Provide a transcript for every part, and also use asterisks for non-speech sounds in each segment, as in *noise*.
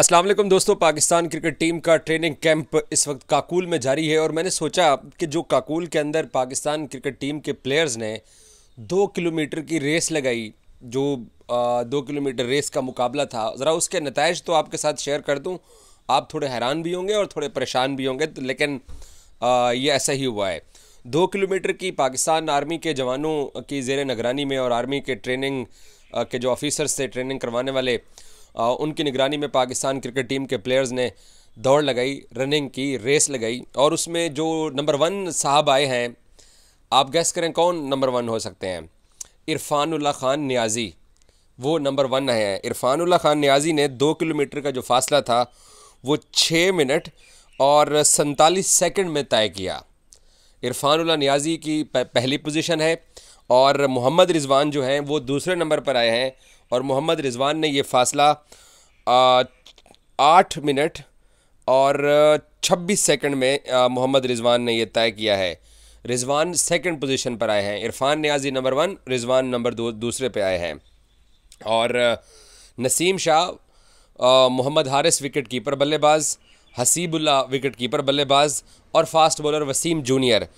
असलम दोस्तों Pakistan cricket team का training camp इस वक्त काकुल में जारी है और मैंने सोचा कि जो काकुल के अंदर पाकिस्तान क्रिकेट टीम के प्लेयर्स ने दो किलोमीटर की रेस लगाई जो आ, दो किलोमीटर रेस का मुकाबला था ज़रा उसके नतज तो आपके साथ शेयर कर दूँ आप थोड़े हैरान भी होंगे और थोड़े परेशान भी होंगे तो लेकिन ये ऐसा ही हुआ है दो किलोमीटर की पाकिस्तान आर्मी के जवानों की जेर निगरानी में और आर्मी के ट्रेनिंग के जो ऑफिसर्स थे ट्रेनिंग करवाने वाले उनकी निगरानी में पाकिस्तान क्रिकेट टीम के प्लेयर्स ने दौड़ लगाई रनिंग की रेस लगाई और उसमें जो नंबर वन साहब आए हैं आप गैस करें कौन नंबर वन हो सकते हैं इरफानुल्ला ख़ान न्याजी वो नंबर वन आए हैं इरफानुल्ला ख़ान न्याजी ने दो किलोमीटर का जो फासला था वो छः मिनट और सैंतालीस सेकंड में तय किया इरफानुल्ला न्याजी की पहली पोजीशन है और मोहम्मद रिजवान जो हैं वो दूसरे नंबर पर आए हैं और मोहम्मद रिजवान ने ये फासला आठ मिनट और छब्बीस सेकंड में मोहम्मद रिजवान ने ये तय किया है रिजवान सेकंड पोजीशन पर आए हैं Irfan Niazi number one Rizwan number दो दूसरे पे आए हैं और नसीम शाह मोहम्मद हारिस विकेट कीपर बल्लेबाज हसीबुल्ला विकेट कीपर बल्लेबाज और फास्ट बॉलर वसीम जूनियर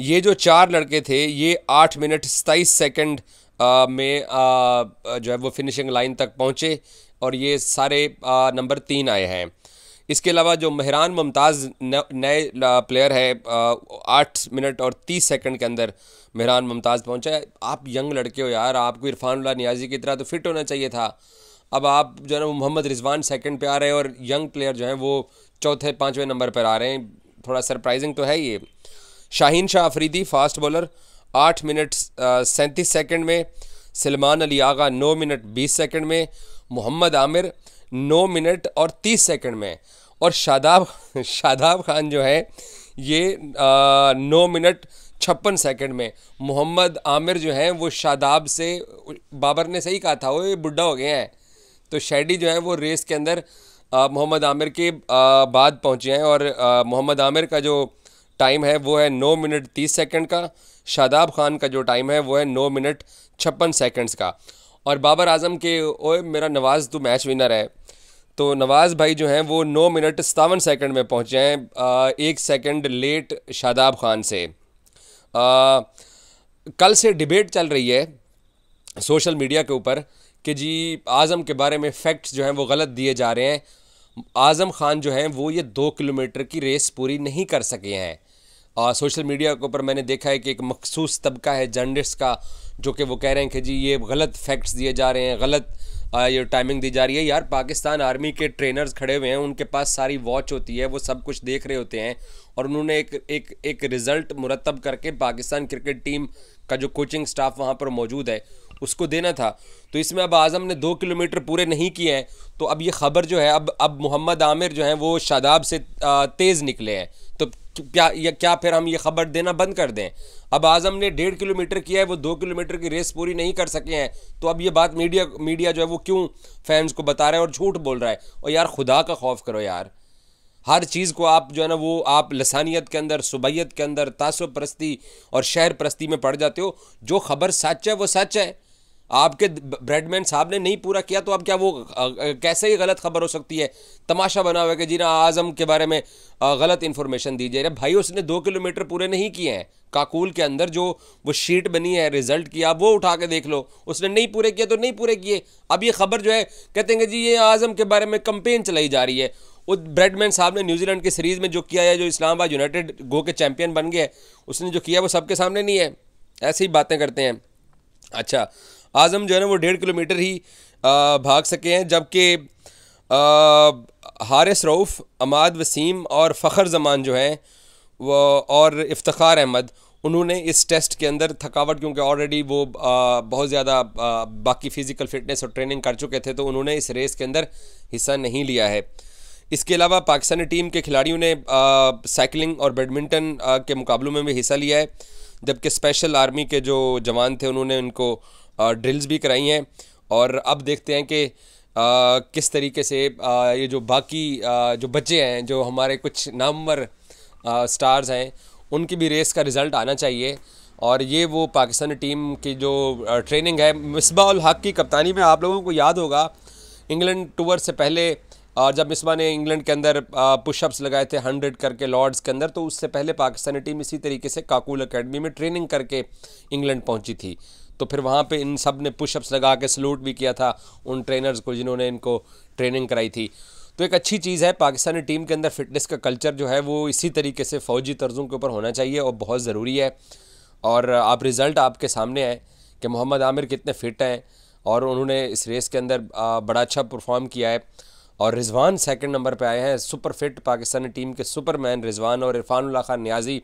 ये जो चार लड़के थे ये आठ मिनट सताईस सेकेंड में आ, जो है वो फिनिशिंग लाइन तक पहुँचे और ये सारे आ, नंबर तीन आए हैं इसके अलावा जो महरान मुमताज़ नए प्लेयर है आठ मिनट और तीस सेकंड के अंदर महरान मुमताज़ पहुंचा आप यंग लड़के हो यार आपको इरफान न्याजी की तरह तो फिट होना चाहिए था अब आप जो है मोहम्मद रिजवान सेकंड पे आ रहे हैं और यंग प्लेयर जो हैं वो चौथे पाँचवें नंबर पर आ रहे हैं थोड़ा सरप्राइजिंग तो है ये शाहीन शाह आफरीदी फास्ट बॉलर आठ मिनट सैंतीस सेकंड में सलमान अली आगा नौ मिनट बीस सेकंड में मोहम्मद आमिर नौ मिनट और तीस सेकंड में और शादाब *laughs* शादाब खान जो है ये नौ मिनट छप्पन सेकंड में मोहम्मद आमिर जो हैं वो शादाब से बाबर ने सही कहा था वो ये बुढ़ा हो गया है तो शेडी जो है वो रेस के अंदर मोहम्मद आमिर के आ, बाद पहुँचे हैं और मोहम्मद आमिर का जो टाइम है वो है नौ मिनट तीस सेकंड का शादाब खान का जो टाइम है वो है नौ मिनट छप्पन सेकंड्स का और बाबर आजम के ओए मेरा नवाज़ तो मैच विनर है तो नवाज़ भाई जो हैं वो नौ मिनट सतावन सेकंड में पहुँचे हैं एक सेकंड लेट शादाब खान से आ, कल से डिबेट चल रही है सोशल मीडिया के ऊपर कि जी आज़म के बारे में फैक्ट्स जो हैं वो गलत दिए जा रहे हैं आज़म खान जो हैं वो ये दो किलोमीटर की रेस पूरी नहीं कर सके हैं सोशल मीडिया के ऊपर मैंने देखा है कि एक मखसूस तबका है जर्नलिस्ट का जो कि वो कह रहे हैं कि जी ये गलत फैक्ट्स दिए जा रहे हैं गलत ये टाइमिंग दी जा रही है यार पाकिस्तान आर्मी के ट्रेनर्स खड़े हुए हैं उनके पास सारी वॉच होती है वो सब कुछ देख रहे होते हैं और उन्होंने एक एक एक रिज़ल्ट मुरतब करके पाकिस्तान क्रिकेट टीम का जो कोचिंग स्टाफ वहाँ पर मौजूद है उसको देना था तो इसमें अब आज़म ने दो किलोमीटर पूरे नहीं किए हैं तो अब ये ख़बर जो है अब अब मोहम्मद आमिर जो हैं वो शादाब से तेज़ निकले हैं तो क्या या क्या फिर हम ये खबर देना बंद कर दें अब आज़म ने डेढ़ किलोमीटर किया है वो दो किलोमीटर की रेस पूरी नहीं कर सके हैं तो अब ये बात मीडिया मीडिया जो है वो क्यों फैंस को बता रहा है और झूठ बोल रहा है और यार खुदा का खौफ करो यार हर चीज़ को आप जो है ना वो आप लसानियत के अंदर सुबैत के अंदर तासुब परस्ती और शहर परस्ती में पड़ जाते हो जो खबर सच है वो सच है आपके ब्रेडमैन साहब ने नहीं पूरा किया तो अब क्या वो कैसे ही गलत खबर हो सकती है तमाशा बना हुआ है कि ना आज़म के बारे में गलत इन्फॉर्मेशन दी जा रही भाई उसने दो किलोमीटर पूरे नहीं किए हैं काकुल के अंदर जो वो शीट बनी है रिजल्ट की आप वो उठा के देख लो उसने नहीं पूरे किए तो नहीं पूरे किए अब ये खबर जो है कहते हैं जी ये आज़म के बारे में कंपेन चलाई जा रही है वो ब्रेडमैन साहब ने न्यूजीलैंड के सीरीज़ में जो किया है जो इस्लामाबाद यूनाइटेड गो के चैंपियन बन गए उसने जो किया वो सबके सामने नहीं है ऐसी ही बातें करते हैं अच्छा आजम जो है ना वो डेढ़ किलोमीटर ही भाग सके हैं जबकि हारिस रऊफ़ अमाद वसीम और फ़खर जमान जो हैं वो और इफ्तार अहमद उन्होंने इस टेस्ट के अंदर थकावट क्योंकि ऑलरेडी वो आ, बहुत ज़्यादा बाकी फ़िज़िकल फ़िटनेस और ट्रेनिंग कर चुके थे तो उन्होंने इस रेस के अंदर हिस्सा नहीं लिया है इसके अलावा पाकिस्तानी टीम के खिलाड़ियों ने साइकिलिंग और बैडमिंटन के मुकाबलों में भी हिस्सा लिया है जबकि स्पेशल आर्मी के जो जवान थे उन्होंने उनको ड्रिल्स भी कराई हैं और अब देखते हैं कि किस तरीके से ये जो बाकी जो बच्चे हैं जो हमारे कुछ नामवर स्टार्स हैं उनकी भी रेस का रिज़ल्ट आना चाहिए और ये वो पाकिस्तानी टीम की जो ट्रेनिंग है उल हक की कप्तानी में आप लोगों को याद होगा इंग्लैंड टूर से पहले और जब मिसबा ने इंग्लैंड के अंदर पुशअप्स लगाए थे हंड्रेड करके लॉर्ड्स के अंदर तो उससे पहले पाकिस्तानी टीम इसी तरीके से काकुल अकेडमी में ट्रेनिंग करके इंग्लैंड पहुंची थी तो फिर वहाँ पे इन सब ने पुशअप्स लगा के सल्यूट भी किया था उन ट्रेनर्स को जिन्होंने इनको ट्रेनिंग कराई थी तो एक अच्छी चीज़ है पाकिस्तानी टीम के अंदर फिटनेस का कल्चर जो है वो इसी तरीके से फ़ौजी तर्ज़ों के ऊपर होना चाहिए और बहुत ज़रूरी है और आप रिज़ल्ट आपके सामने आए कि मोहम्मद आमिर कितने फ़िट हैं और उन्होंने इस रेस के अंदर बड़ा अच्छा परफॉर्म किया है और रिजवान सेकंड नंबर पे आए हैं सुपर फिट पाकिस्तानी टीम के सुपरमैन रिजवान और इरफान खान न्याजी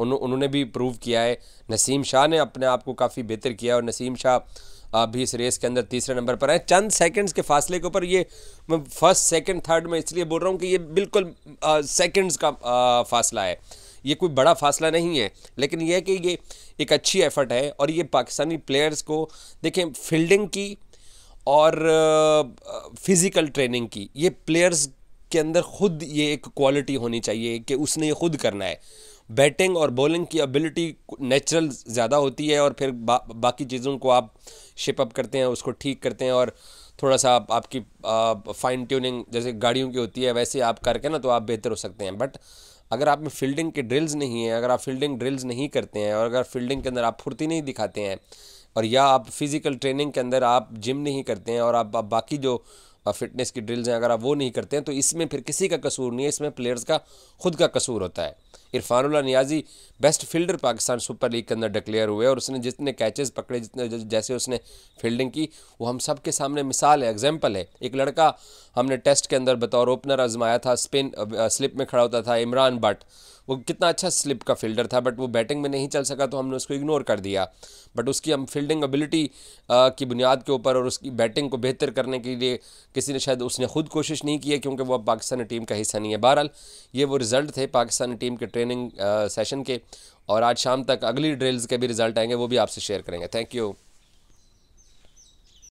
उन्होंने भी प्रूव किया है नसीम शाह ने अपने आप को काफ़ी बेहतर किया और नसीम शाह भी इस रेस के अंदर तीसरे नंबर पर हैं चंद सेकंड्स के फासले के ऊपर ये मैं फर्स्ट सेकंड थर्ड में इसलिए बोल रहा हूँ कि ये बिल्कुल सेकंड्स का आ, फासला है ये कोई बड़ा फासला नहीं है लेकिन यह है कि ये एक अच्छी एफर्ट है और ये पाकिस्तानी प्लेयर्स को देखें फील्डिंग की और फिज़िकल ट्रेनिंग की ये प्लेयर्स के अंदर ख़ुद ये एक क्वालिटी होनी चाहिए कि उसने ये खुद करना है बैटिंग और बॉलिंग की एबिलिटी नेचुरल ज़्यादा होती है और फिर बा, बाकी चीज़ों को आप शिप अप करते हैं उसको ठीक करते हैं और थोड़ा सा आप, आपकी फ़ाइन ट्यूनिंग जैसे गाड़ियों की होती है वैसे आप करके ना तो आप बेहतर हो सकते हैं बट अगर आप में फील्डिंग के ड्रिल्स नहीं है अगर आप फील्डिंग ड्रिल्स नहीं करते हैं और अगर फील्डिंग के अंदर आप फुर्ती नहीं दिखाते हैं और या आप फिज़िकल ट्रेनिंग के अंदर आप जिम नहीं करते हैं और आप, आप बाकी जो फिटनेस की ड्रिल्स हैं अगर आप वो नहीं करते हैं तो इसमें फिर किसी का कसूर नहीं है इसमें प्लेयर्स का खुद का कसूर होता है Irfanullah Niazi best fielder Pakistan super league के अंदर डिक्लेयर हुए और उसने जितने कैचेस पकड़े जितने जैसे उसने फील्डिंग की वो हम सब के सामने मिसाल है एग्जाम्पल है एक लड़का हमने टेस्ट के अंदर बतौर ओपनर आजमाया था स्पिन स्लिप में खड़ा होता था इमरान बट वो कितना अच्छा स्लिप का फील्डर था बट वो बैटिंग में नहीं चल सका तो हमने उसको इग्नोर कर दिया बट उसकी हम फील्डिंग एबिलिटी की बुनियाद के ऊपर और उसकी बैटिंग को बेहतर करने के लिए किसी ने शायद उसने खुद कोशिश नहीं की है क्योंकि वो अब पाकिस्तानी टीम का हिस्सा नहीं है बहरहाल ये वो रिज़ल्ट थे पाकिस्तानी टीम के ट्रेन ट्रेनिंग सेशन के और आज शाम तक अगली ड्रिल्स के भी रिजल्ट आएंगे वो भी आपसे शेयर करेंगे थैंक यू